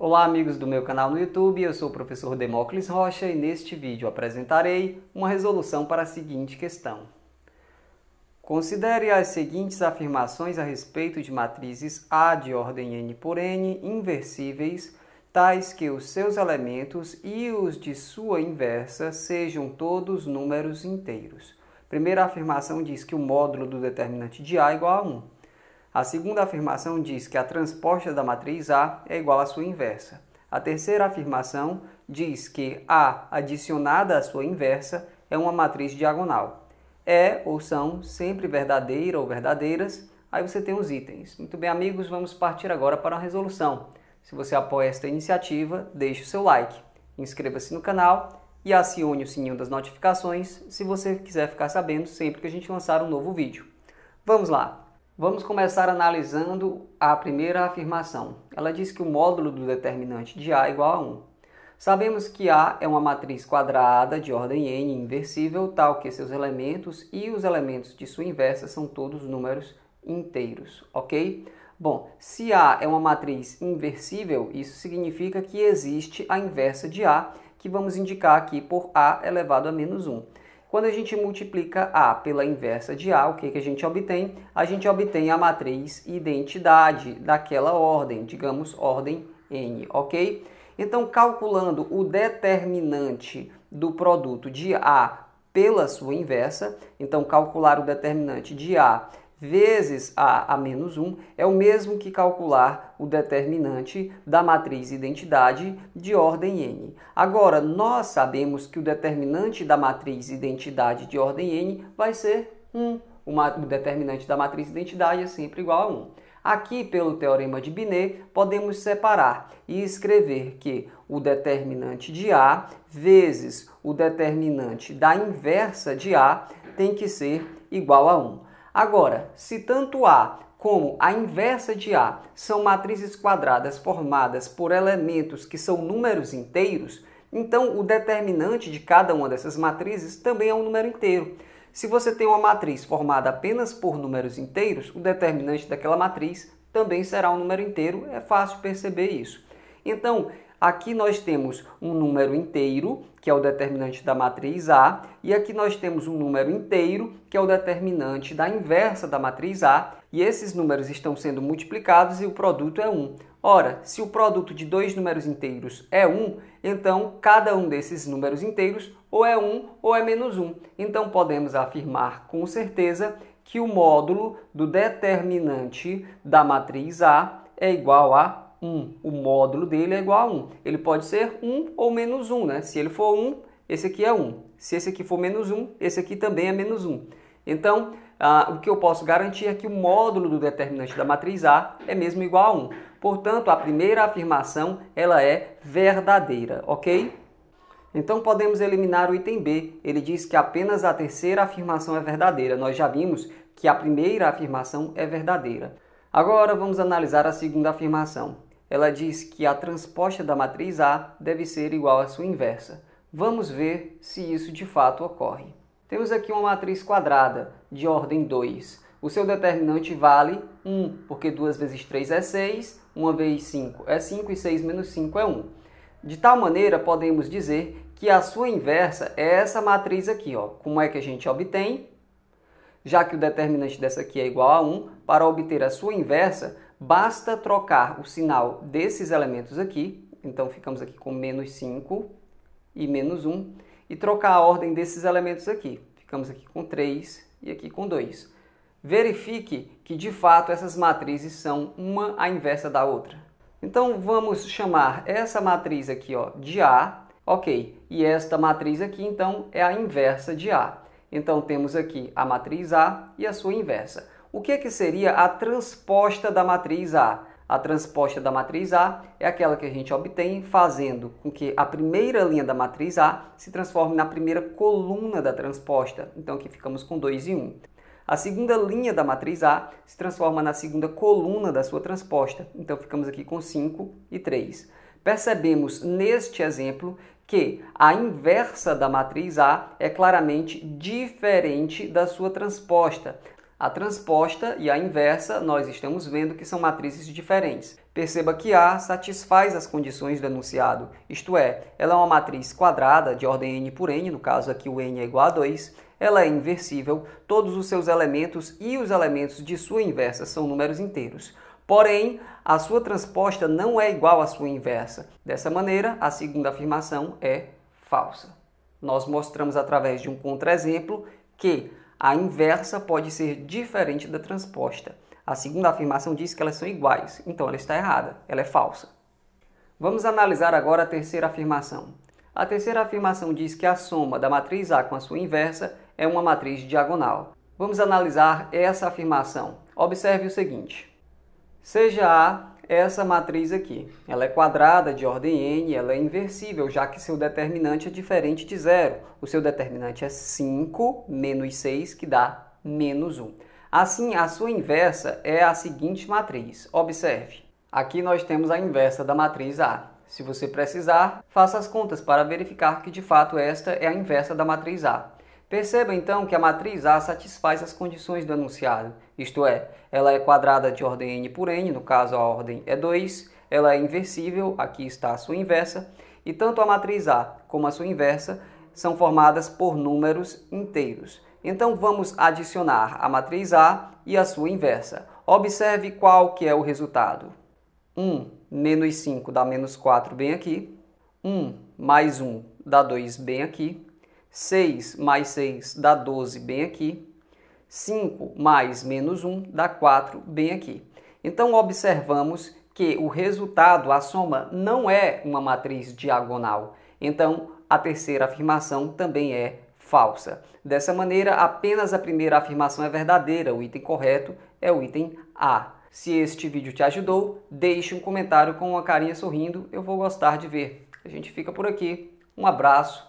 Olá amigos do meu canal no YouTube, eu sou o professor Demócles Rocha e neste vídeo apresentarei uma resolução para a seguinte questão. Considere as seguintes afirmações a respeito de matrizes A de ordem n por n inversíveis, tais que os seus elementos e os de sua inversa sejam todos números inteiros. Primeira afirmação diz que o módulo do determinante de A é igual a 1. A segunda afirmação diz que a transposta da matriz A é igual à sua inversa. A terceira afirmação diz que A adicionada à sua inversa é uma matriz diagonal. É ou são sempre verdadeira ou verdadeiras. Aí você tem os itens. Muito bem, amigos, vamos partir agora para a resolução. Se você apoia esta iniciativa, deixe o seu like, inscreva-se no canal e acione o sininho das notificações se você quiser ficar sabendo sempre que a gente lançar um novo vídeo. Vamos lá! Vamos começar analisando a primeira afirmação. Ela diz que o módulo do determinante de A é igual a 1. Sabemos que A é uma matriz quadrada de ordem n inversível, tal que seus elementos e os elementos de sua inversa são todos números inteiros, ok? Bom, se A é uma matriz inversível, isso significa que existe a inversa de A, que vamos indicar aqui por A elevado a menos 1. Quando a gente multiplica A pela inversa de A, o que, que a gente obtém? A gente obtém a matriz identidade daquela ordem, digamos ordem N, ok? Então, calculando o determinante do produto de A pela sua inversa, então calcular o determinante de A vezes a, a menos 1 é o mesmo que calcular o determinante da matriz identidade de ordem n. Agora, nós sabemos que o determinante da matriz identidade de ordem n vai ser 1. O determinante da matriz identidade é sempre igual a 1. Aqui, pelo teorema de Binet, podemos separar e escrever que o determinante de A vezes o determinante da inversa de A tem que ser igual a 1. Agora, se tanto A como a inversa de A são matrizes quadradas formadas por elementos que são números inteiros, então o determinante de cada uma dessas matrizes também é um número inteiro. Se você tem uma matriz formada apenas por números inteiros, o determinante daquela matriz também será um número inteiro, é fácil perceber isso. Então, Aqui nós temos um número inteiro, que é o determinante da matriz A, e aqui nós temos um número inteiro, que é o determinante da inversa da matriz A, e esses números estão sendo multiplicados e o produto é 1. Ora, se o produto de dois números inteiros é 1, então cada um desses números inteiros ou é 1 ou é menos 1. Então podemos afirmar com certeza que o módulo do determinante da matriz A é igual a 1. O módulo dele é igual a 1. Ele pode ser 1 ou menos 1, né? Se ele for 1, esse aqui é 1. Se esse aqui for menos 1, esse aqui também é menos 1. Então, ah, o que eu posso garantir é que o módulo do determinante da matriz A é mesmo igual a 1. Portanto, a primeira afirmação ela é verdadeira, ok? Então podemos eliminar o item B. Ele diz que apenas a terceira afirmação é verdadeira. Nós já vimos que a primeira afirmação é verdadeira. Agora vamos analisar a segunda afirmação ela diz que a transposta da matriz A deve ser igual à sua inversa. Vamos ver se isso de fato ocorre. Temos aqui uma matriz quadrada de ordem 2. O seu determinante vale 1, porque 2 vezes 3 é 6, 1 vezes 5 é 5 e 6 menos 5 é 1. De tal maneira, podemos dizer que a sua inversa é essa matriz aqui. Ó. Como é que a gente obtém? já que o determinante dessa aqui é igual a 1, para obter a sua inversa, basta trocar o sinal desses elementos aqui, então ficamos aqui com menos 5 e menos 1, e trocar a ordem desses elementos aqui, ficamos aqui com 3 e aqui com 2. Verifique que de fato essas matrizes são uma a inversa da outra. Então vamos chamar essa matriz aqui ó, de A, ok, e esta matriz aqui então é a inversa de A. Então temos aqui a matriz A e a sua inversa. O que, é que seria a transposta da matriz A? A transposta da matriz A é aquela que a gente obtém fazendo com que a primeira linha da matriz A se transforme na primeira coluna da transposta. Então aqui ficamos com 2 e 1. Um. A segunda linha da matriz A se transforma na segunda coluna da sua transposta. Então ficamos aqui com 5 e 3. Percebemos neste exemplo que a inversa da matriz A é claramente diferente da sua transposta. A transposta e a inversa nós estamos vendo que são matrizes diferentes. Perceba que A satisfaz as condições do enunciado, isto é, ela é uma matriz quadrada de ordem n por n, no caso aqui o n é igual a 2, ela é inversível, todos os seus elementos e os elementos de sua inversa são números inteiros. Porém, a sua transposta não é igual à sua inversa. Dessa maneira, a segunda afirmação é falsa. Nós mostramos através de um contraexemplo que a inversa pode ser diferente da transposta. A segunda afirmação diz que elas são iguais, então ela está errada, ela é falsa. Vamos analisar agora a terceira afirmação. A terceira afirmação diz que a soma da matriz A com a sua inversa é uma matriz diagonal. Vamos analisar essa afirmação. Observe o seguinte: seja A essa matriz aqui. Ela é quadrada de ordem n, ela é inversível, já que seu determinante é diferente de zero. O seu determinante é 5 menos 6, que dá menos 1. Assim, a sua inversa é a seguinte matriz. Observe, aqui nós temos a inversa da matriz A. Se você precisar, faça as contas para verificar que de fato esta é a inversa da matriz A. Perceba então que a matriz A satisfaz as condições do enunciado, isto é, ela é quadrada de ordem n por n, no caso a ordem é 2, ela é inversível, aqui está a sua inversa, e tanto a matriz A como a sua inversa são formadas por números inteiros. Então vamos adicionar a matriz A e a sua inversa. Observe qual que é o resultado. 1 menos 5 dá menos 4 bem aqui. 1 mais 1 dá 2 bem aqui. 6 mais 6 dá 12, bem aqui. 5 mais menos 1 dá 4, bem aqui. Então, observamos que o resultado, a soma, não é uma matriz diagonal. Então, a terceira afirmação também é falsa. Dessa maneira, apenas a primeira afirmação é verdadeira, o item correto é o item A. Se este vídeo te ajudou, deixe um comentário com uma carinha sorrindo, eu vou gostar de ver. A gente fica por aqui. Um abraço